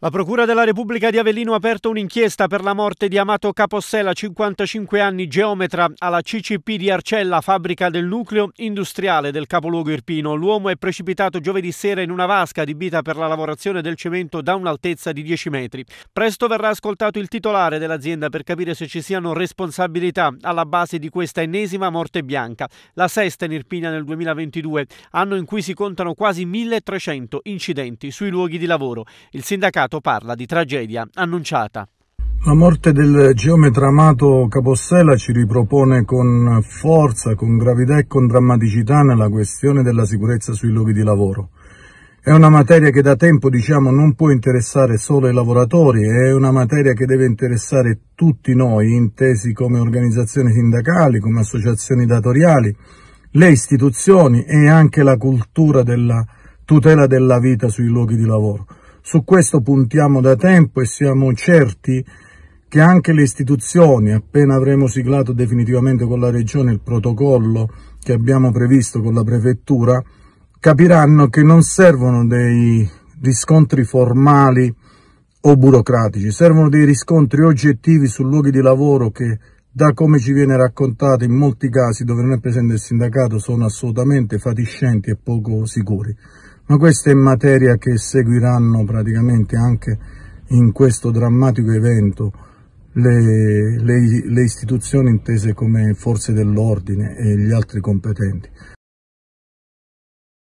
La Procura della Repubblica di Avellino ha aperto un'inchiesta per la morte di Amato Capossella, 55 anni, geometra alla CCP di Arcella, fabbrica del nucleo industriale del capoluogo irpino. L'uomo è precipitato giovedì sera in una vasca adibita per la lavorazione del cemento da un'altezza di 10 metri. Presto verrà ascoltato il titolare dell'azienda per capire se ci siano responsabilità alla base di questa ennesima morte bianca, la sesta in Irpina nel 2022, anno in cui si contano quasi 1300 incidenti sui luoghi di lavoro. Il sindacato mercato parla di tragedia annunciata. La morte del geometra amato Capossela ci ripropone con forza, con gravità e con drammaticità nella questione della sicurezza sui luoghi di lavoro. È una materia che da tempo diciamo non può interessare solo i lavoratori, è una materia che deve interessare tutti noi, intesi come organizzazioni sindacali, come associazioni datoriali, le istituzioni e anche la cultura della tutela della vita sui luoghi di lavoro. Su questo puntiamo da tempo e siamo certi che anche le istituzioni, appena avremo siglato definitivamente con la Regione il protocollo che abbiamo previsto con la Prefettura, capiranno che non servono dei riscontri formali o burocratici, servono dei riscontri oggettivi su luoghi di lavoro che da come ci viene raccontato in molti casi dove non è presente il sindacato sono assolutamente fatiscenti e poco sicuri ma questa è materia che seguiranno praticamente anche in questo drammatico evento le, le, le istituzioni intese come forze dell'ordine e gli altri competenti.